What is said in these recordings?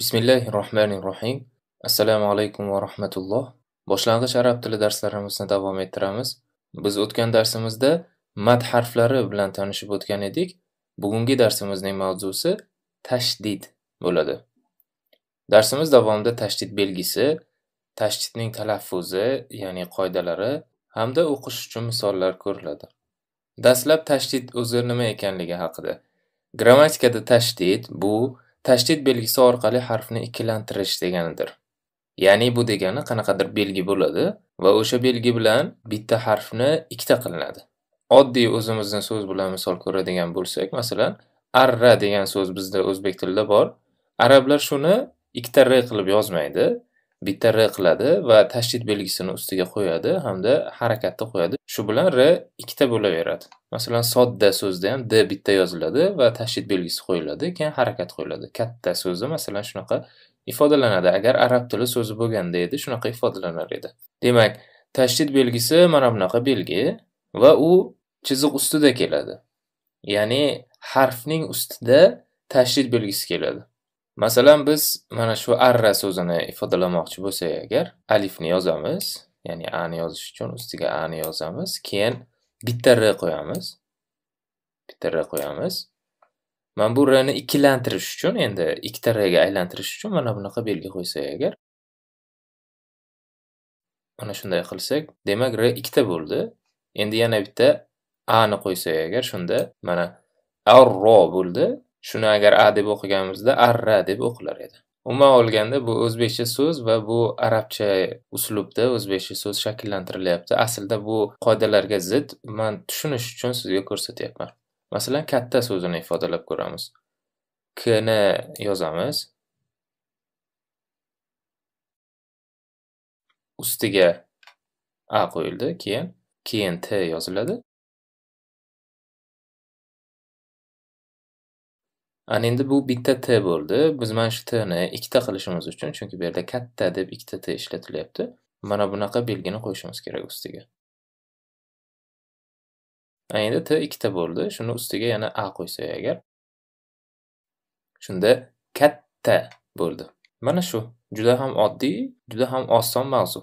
bismillahi rohmanir rohim assalomu alaykum va rahmatulloh boshlang'ich arab tili darslarimizni davom ettiramiz biz o'tgan darsimizda mad harflari bilan tanishib o'tgan edik bugungi darsimizning mavzusi tashdid bo'ladi darsimiz davomida tashdid belgisi tashdidning talaffuzi ya'ni qoidalari hamda o'qish uchun misollar ko'riladi dastlab tashdid o'zi nima ekanligi haqida grammatikada tashdid bu tashdid belgisi orqali harfni ikkilantirish deganidir ya'ni bu degani qanaqadir belgi bo'ladi va o'sha belgi bilan bitta harfni ikkita qilinadi oddiy o'zimizni so'z bilan misol ko'radigan bo'lsak masalan arra degan so'z bizda o'zbek tilida bor arablar shuni ikkita r qilib yozmaydi bitta r qiladi va tashdid belgisini ustiga qo'yadi hamda harakatni qo'yadi shu bilan r ikkita bo'laveradi masalan sodda so'zda ham d bitta yoziladi va tashdid belgisi qo'yiladi keyin harakat qo'yiladi katta so'zi masalan shunaqa ifodalanadi agar arab tili so'zi bo'lganda edi shunaqa ifodalanar edi demak tashdid belgisi mana bunaqa belgi va u chiziq ustida keladi ya'ni harfning ustida tashdid belgisi keladi Masalan, biz mana shu arra so'zini ifodalamoqchi bo'lsak agar, alifni yozamiz, ya'ni a ni yozish uchun ustiga a ni yozamiz, keyin bitta r qo'yamiz. Bitta r qo'yamiz. Mana bu r ni ikkilantirish uchun, endi ikkita r ga aylantirish uchun mana bunaqa belgi qo'ysak agar, mana shunday qilsak, demak r ikkita bo'ldi. Endi yana bitta a ni qo'ysak agar, shunda mana arro bo'ldi. shuni agar a deb o'qiganimizda arra deb o'qilar edi umuman olganda bu o'zbekcha so'z va bu arabcha uslubda o'zbekcha so'z shakllantirilyapti aslida bu qoidalarga zid man tushunish uchun sizga ko'rsatyapman masalan katta so'zini ifodalab ko'ramiz kni yozamiz ustiga a qo'yildi keyin keyin t yoziladi Ana endi bu bitta t bo'ldi. Biz mana shu t'ni ikkita qilishimiz uchun, chunki bu yerda katta deb ikkita t ishlatilyapti. Mana bunaqa belgini qo'yishimiz kerak ustiga. Ana endi t ikkita bo'ldi. Shuni ustiga yana a qo'ysak agar, shunda katta bo'ldi. Mana shu juda ham oddiy, juda ham oson mavzu.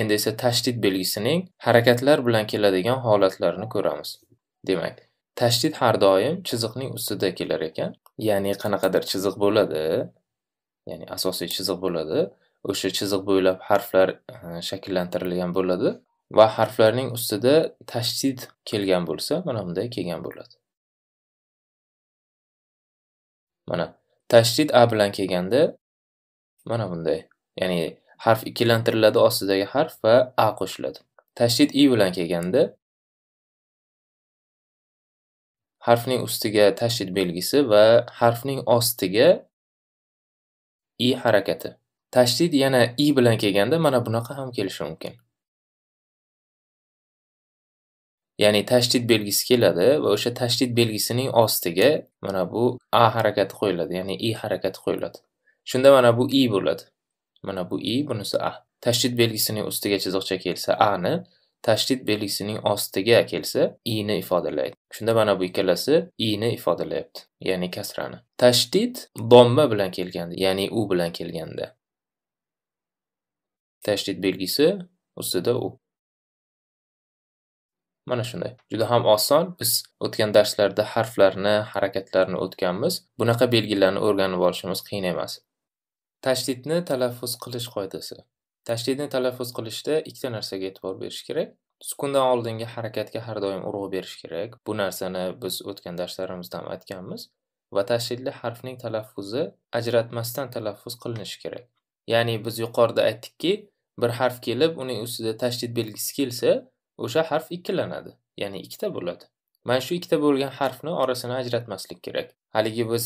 Endi esa tashdid belgisining harakatlar bilan keladigan holatlarini ko'ramiz. Demak, tashdid har doim chiziqning ustida kelar ekan ya'ni qanaqadir chiziq bo'ladi ya'ni asosiy chiziq bo'ladi o'sha chiziq bo'ylab harflar e, shakllantirilgan bo'ladi va harflarning ustida tashdid kelgan bo'lsa mana bunday kelgan bo'ladi mana tashdid a bilan kelganda mana bunday ya'ni harf ikkilantiriladi ostidagi harf va a qo'shiladi tashdid i bilan kelganda harfning ustiga tashdid belgisi va harfning ostiga i harakati tashdid yana i bilan kelganda mana bunaqa ham kelishi mumkin ya'ni tashdid belgisi keladi va o'sha tashdid belgisining ostiga mana bu a harakati qo'yiladi ya'ni i harakati qo'yiladi shunda mana bu i bo'ladi mana bu i bunisi a tashdid belgisining ustiga chiziqcha kelsa a ni tashdid belgisining ostiga kelsa ini ifodalaydi shunda mana bu ikkalasi ini ifodalayapti ya'ni kasrani tashdid bomba bilan kelganda ya'ni u bilan kelganda tashdid belgisi ustida u mana shunday juda ham oson biz o'tgan darslarda harflarni harakatlarni o'tganmiz bunaqa belgilarni o'rganib olishimiz qiyin emas tashdidni talaffuz qilish qoidasi tashdidni talaffuz qilishda ikkita narsaga e'tibor berish kerak sukundan oldingi harakatga har doim urg'u berish kerak bu narsani biz o'tgan darslarimizda ham aytganmiz va tashdidli harfning talaffuzi ajratmasdan talaffuz qilinishi kerak ya'ni biz yuqorida aytdikki bir harf kelib uning ustida tashdid belgisi kelsa o'sha harf ikkilanadi ya'ni ikkita bo'ladi mana shu ikkita bo'lgan harfni orasini ajratmaslik kerak haligi biz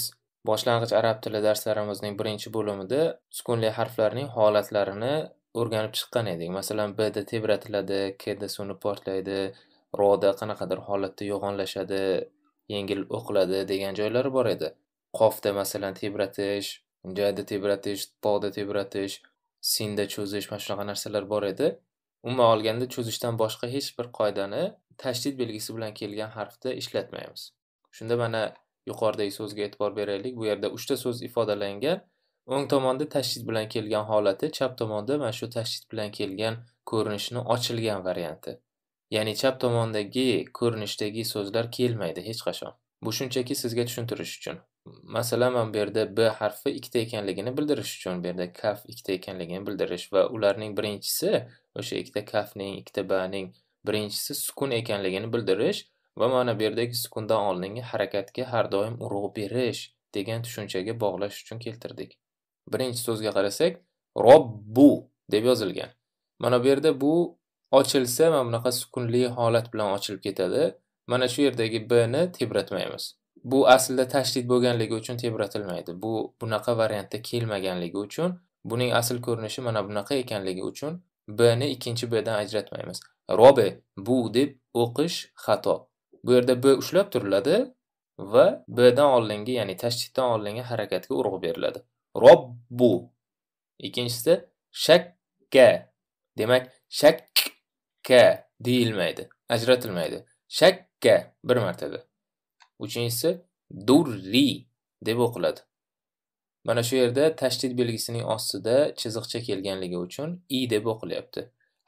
boshlang'ich arab tili darslarimizning birinchi bo'limida sukunli harflarning holatlarini o'rganib chiqqan edik masalan bda tebratiladi kda suvni portlaydi roda qanaqadir holatda yo'g'onlashadi yengil o'qiladi degan joylari bor edi qofda masalan tebratish jada tebratish toda tebratish sinda cho'zish mana shunaqa narsalar bor edi umuman olganda cho'zishdan boshqa hech bir qoidani tashdid belgisi bilan kelgan harfda ishlatmaymiz shunda mana yuqoridagi so'zga e'tibor beraylik bu yerda uchta so'z ifodalangan o'ng tomonda tashdid bilan kelgan holati chap tomonda mana shu tashdid bilan kelgan ko'rinishni ochilgan varianti ya'ni chap tomondagi ko'rinishdagi so'zlar kelmaydi hech qachon bu shunchaki sizga tushuntirish uchun masalan mana bu yerda b harfi ikkita ekanligini bildirish uchun bu yerda kaf ikkita ekanligini bildirish va ularning birinchisi o'sha ikkita kafning ikkita baning birinchisi sukun ekanligini bildirish va mana bu yerdagi sukundan oldingi harakatga har doim urg'u berish degan tushunchaga bog'lash uchun keltirdik Birinchi so'zga qarasak, robbu deb yozilgan. Mana bu yerda bu ochilsa mana bunaqa sukunli holat bilan ochilib ketadi. Mana shu yerdagi b ni tebratmaymiz. Bu aslida tashdid bo'lganligi uchun tebratilmaydi. Bu bunaqa variantda kelmaganligi uchun, buning asl ko'rinishi mana bunaqa ekanligi uchun b ni ikkinchi b dan ajratmaymiz. Robe bu deb o'qish xato. Bu yerda b ushlab turiladi va b dan oldingi, ya'ni tashdiddan oldingi harakatga urg'u beriladi. robbu ikkinchisi shakka demak shakka deyilmaydi ajratilmaydi shakka bir martada uchinchisi durri deb o'qiladi mana shu yerda tashdid belgisining ostida chiziqcha kelganligi uchun i deb o'qilyapti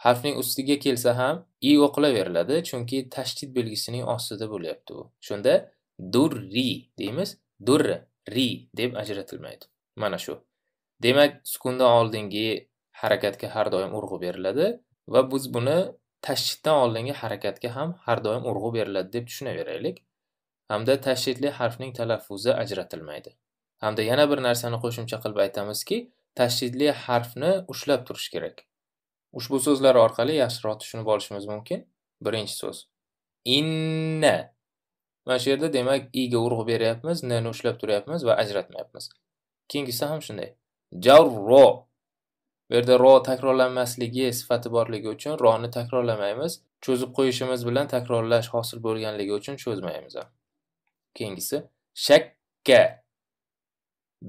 harfning ustiga kelsa ham i o'qilaveriladi chunki tashdid belgisining ostida bo'lyapti u shunda durri deymiz durri deb ajratilmaydi mana shu demak sukundan oldingi harakatga har doim urg'u beriladi va biz buni tashdiddan oldingi harakatga ham har doim urg'u beriladi deb tushunaveraylik hamda tashdidli harfning talaffuzi ajratilmaydi hamda yana bir narsani qo'shimcha qilib aytamizki tashdidli harfni ushlab turish kerak ushbu so'zlar orqali yaxshiroq tushunib olishimiz mumkin birinchi so'z inna mana shu yerda demak iga urg'u beryapmiz nni ushlab turyapmiz va ajratmayapmiz keyingisi ham shunday jarro bu yerda ro takrorlanmasligi sifati borligi uchun roni takrorlamaymiz cho'zib qo'yishimiz bilan takrorlash hosil bo'lganligi uchun cho'zmaymiz ham keyingisi shakka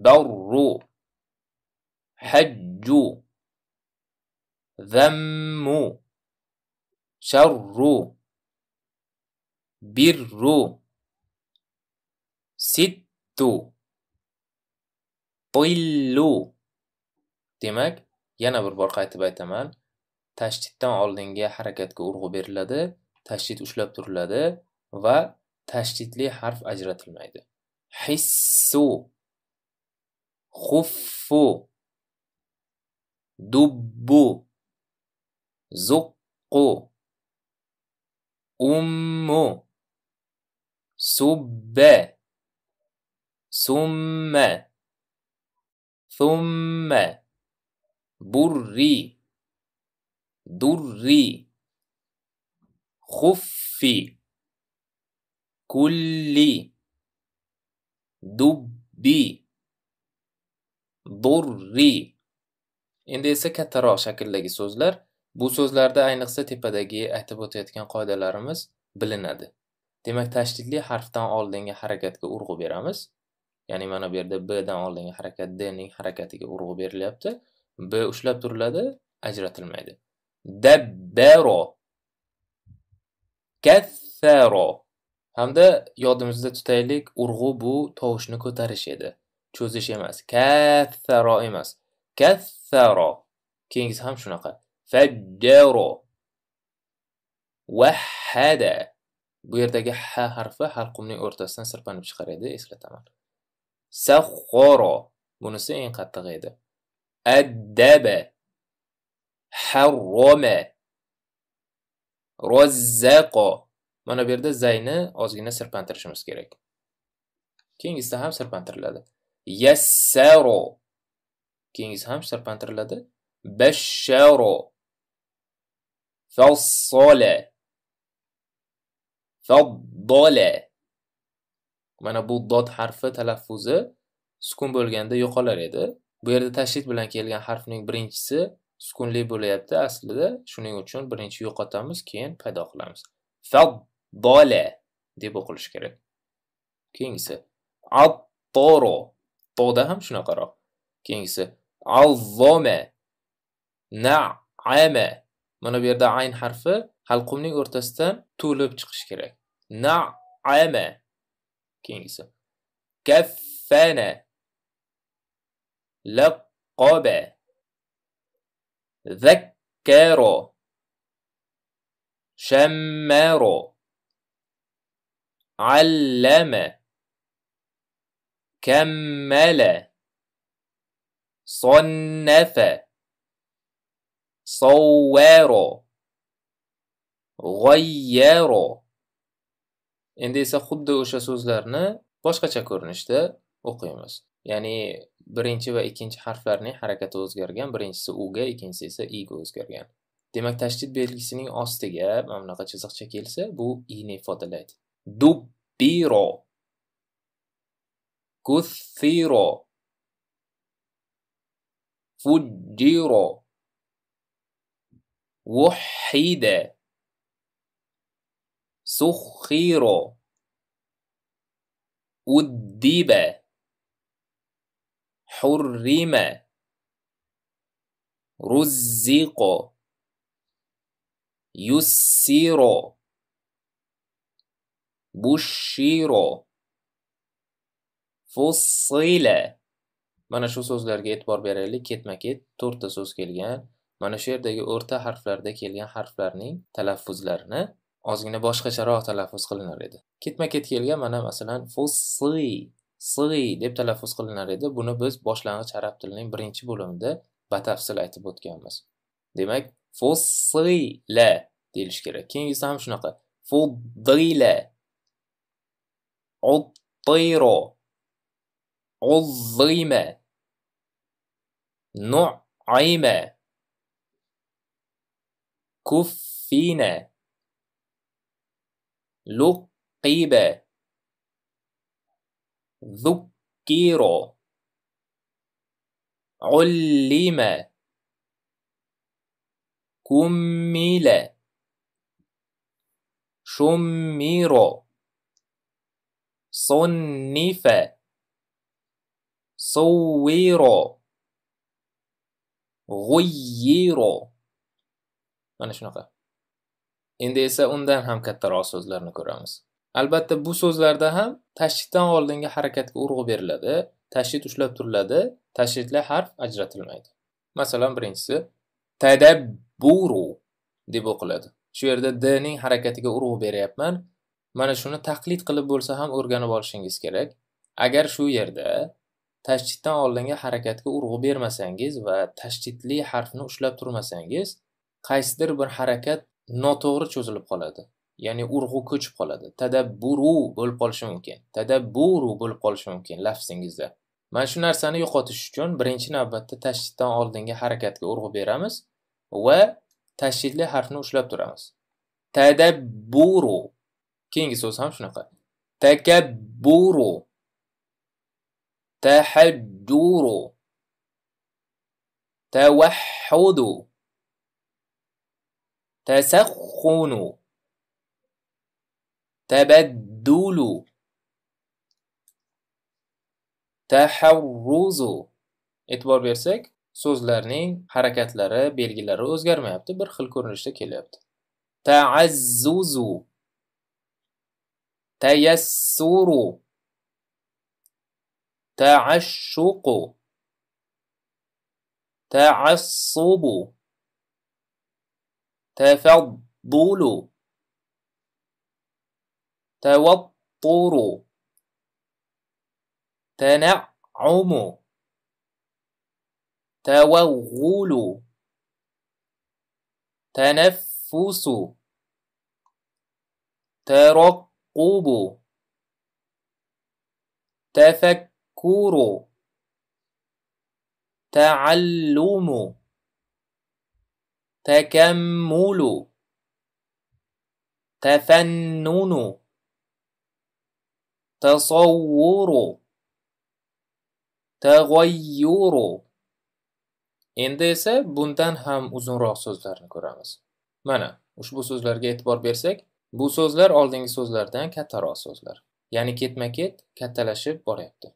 barru hajju zammu sharru birru sittu Billu. Demak, yana bir bor qaytib aytaman. Tashdiddan oldingi harakatga urg'u beriladi, tashdid ushlab turiladi va tashdidli harf ajratilmaydi. Hissu. xuffu Dubbu. Zuqqu. Ummu. Subbe. Summe. ثم بري دري خفي كلي دبي ضري endi esa kattaroq shakldagi so'zlar bu so'zlarda ayniqsa tepadagi aytib o'tayotgan qoidalarimiz bilinadi demak tashdidli harfdan oldingi harakatga urg'u beramiz ya'ni mana bu yerda b dan oldingi harakat d ning harakatiga urg'u berilyapti b ushlab turiladi ajratilmaydi dabbaro kassaro hamda yodimizda tutaylik urg'u bu tovushni ko'tarish edi cho'zish emas kassaro emas kassaro keyingisi ham shunaqa fajjaro vahada bu yerdagi ha harfi halqumning o'rtasidan sirpanib chiqar edi eslataman sahhoro bunisi eng qattiq edi addaba Харроме. rozzaqo mana bu yerda zayni ozgina sirpantirishimiz kerak Keyingisi ham sirpantiriladi yassaro keyingisi ham sirpantiriladi bashsharo fassola faddola mana bu dod harfi talaffuzi sukun bo'lganda yo'qolar edi bu yerda tashdid bilan kelgan harfning birinchisi sukunli bo'lyapti aslida shuning uchun birinchi yo'qotamiz keyin paydo qilamiz faddola deb o'qilishi kerak keyingisi attoro toda ham shunaqaroq keyingisi na naama mana bu yerda ayn harfi halqumning o'rtasidan to'lib chiqishi kerak naama كنيسة كفن لقب ذكر شمر علم كمل صنف صور غير endi esa xuddi o'sha so'zlarni boshqacha ko'rinishda o'qiymiz ya'ni birinchi va ikkinchi harflarning harakati o'zgargan birinchisi uga ikkinchisi esa iga o'zgargan demak tashdid belgisining ostiga mana bunaqa chiziqcha kelsa bu ini ifodalaydi dubbiro kuthiro fujjiro vuhida سخر أدب حرم رزق يسر بشر fussila mana shu so'zlarga e'tibor beraylik ketma ket to'rtta so'z kelgan mana shu yerdagi o'rta harflarda kelgan harflarning talaffuzlarini ozgina boshqacharoq talaffuz qilinar edi ketma ket kelgan mana masalan fusi sig'iy deb talaffuz qilinar edi buni biz boshlang'ich arab tilining birinchi bo'limida batafsil aytib o'tganmiz demak la deyilishi kerak keyingisi ham shunaqa fudila otiro ozima nuayma kuffina لقب ذكر علم كمل شمر صنف صور غير أنا شنو Endi esa undan ham kattaroq so'zlarni ko'ramiz. Albatta bu so'zlarda ham tashdiddan oldingi harakatga urg'u beriladi, tashdid ushlab turiladi, tashdidli harf ajratilmaydi. Masalan, birinchisi tadabburu deb o'qiladi. Shu yerda d ning harakatiga urg'u beryapman. Mana shuni taqlid qilib bo'lsa ham o'rganib olishingiz kerak. Agar shu yerda tashjiddan oldingi harakatga urg'u bermasangiz va tashjidli harfni ushlab turmasangiz qaysidir bir harakat noto'g'ri cho'zilib qoladi ya'ni urg'u ko'chib qoladi tadabburu bo'lib qolishi mumkin tadabburu bo'lib qolishi mumkin lafzingizda mana shu narsani yo'qotish uchun birinchi navbatda tashdiddan oldingi harakatga urg'u beramiz va tashdidli harfni ushlab turamiz tadabburu keyingi so'z ham shunaqa takabburu tahadduru tawahhudu تسخن تبدل taharruzu e'tibor bersak so'zlarning harakatlari belgilari o'zgarmayapti bir xil ko'rinishda kelyapti taazzuzu tayassuru taashshuqu taassubu تفضل توطر تنعم توغل تنفس ترقب تفكر تعلم تكمل تفنن تصور تغير endi esa bundan ham uzunroq so'zlarni ko'ramiz mana ushbu so'zlarga e'tibor bersak bu so'zlar oldingi so'zlardan kattaroq so'zlar ya'ni ketma ket kattalashib boryapti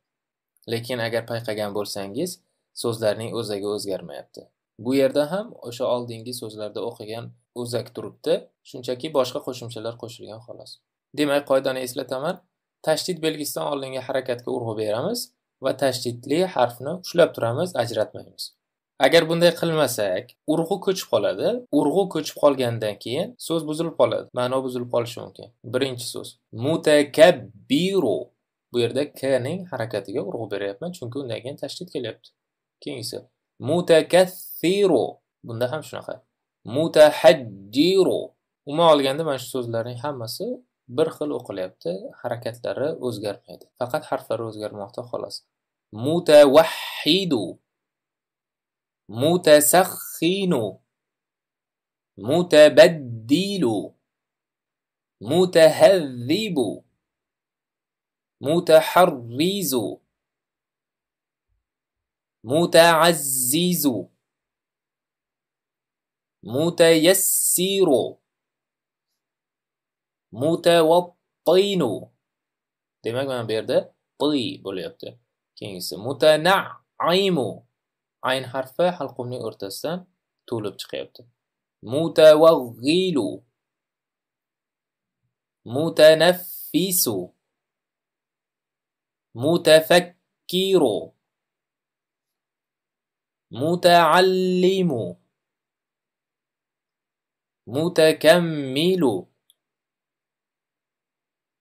lekin agar payqagan bo'lsangiz so'zlarning o'zagi o'zgarmayapti bu yerda ham o'sha oldingi so'zlarda o'qigan o'zak turibdi shunchaki boshqa qo'shimchalar qo'shilgan xolos demak qoidani eslataman tashdid belgisidan oldingi harakatga urg'u beramiz va tashdidli harfni ushlab turamiz ajratmaymiz agar bunday qilmasak urg'u ko'chib qoladi urg'u ko'chib qolgandan keyin so'z buzilib qoladi ma'no buzilib qolishi mumkin birinchi so'z mutakabbiru bu yerda kning harakatiga urg'u beryapman chunki undan keyin tashdid kelyapti keyingisi mutakasiro bunda ham shunaqa mutahajjiro umuman olganda mana shu so'zlarning hammasi bir xil o'qilyapti harakatlari o'zgarmaydi faqat harflari o'zgarmoqda xolos mutavahhidu mutasaxxinu mutabaddilu mutahazzibu mutaharrizu متعزز متيسر mutavattaynu demek ben bir yerde tı böyle yaptı. Kendisi mutena'aymu ayn harfi halkumning o'rtasidan to'lib chiqyapti. Mutavaghilu mutanaffisu mutafakkiru متعلم متكمل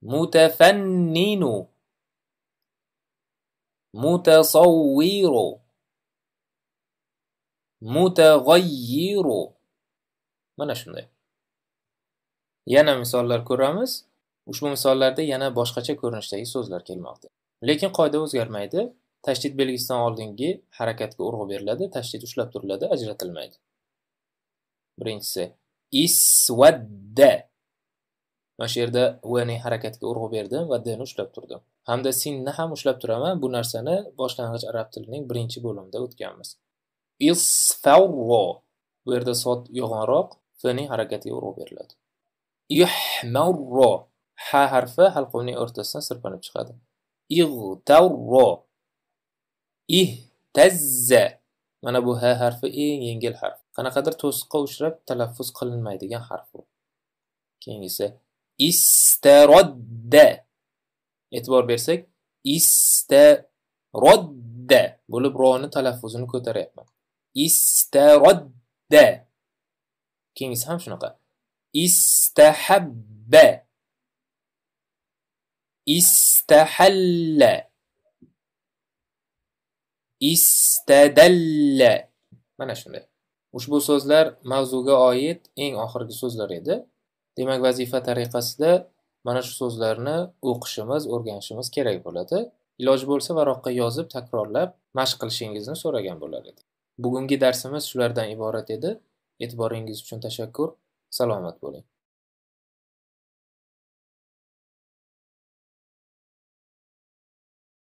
متفنن متصور mutag'ayyir mana shunday yana misollar ko'ramiz ushbu misollarda yana boshqacha ko'rinishdagi so'zlar kelmoqda lekin qoida o'zgarmaydi tashdid belgisidan oldingi harakatga urg'u beriladi tashdid ushlab turiladi ajratilmaydi birinchisi isvadda mana shu yerda vni harakatga urg'u berdim va dni ushlab turdim hamda sinni ham ushlab turaman bu narsani boshlang'ich arab tilining birinchi bo'limida o'tganmiz isfarro bu yerda sot yo'g'onroq fning harakatiga urg'u beriladi ihmarro ha harfi halqumning o'rtasidan sirpanib chiqadi ig'tarro ihtazza mana bu ha harfi eng yengil harf qanaqadir to'siqqa uchrab talaffuz qilinmaydigan harf u keyingisi istarodda e'tibor bersak istarodda bo'lib roni talaffuzini ko'taryapman istarodda keyingisi ham shunaqa istahabba istahalla istadalla mana shunday ushbu so'zlar mavzuga oid eng oxirgi so'zlar edi demak vazifa tariqasida mana shu so'zlarni o'qishimiz o'rganishimiz kerak bo'ladi iloji bo'lsa varoqqa yozib takrorlab mashq qilishingizni so'ragan bo'lar edi bugungi darsimiz shulardan iborat edi e'tiboringiz uchun tashakkur salomat bo'ling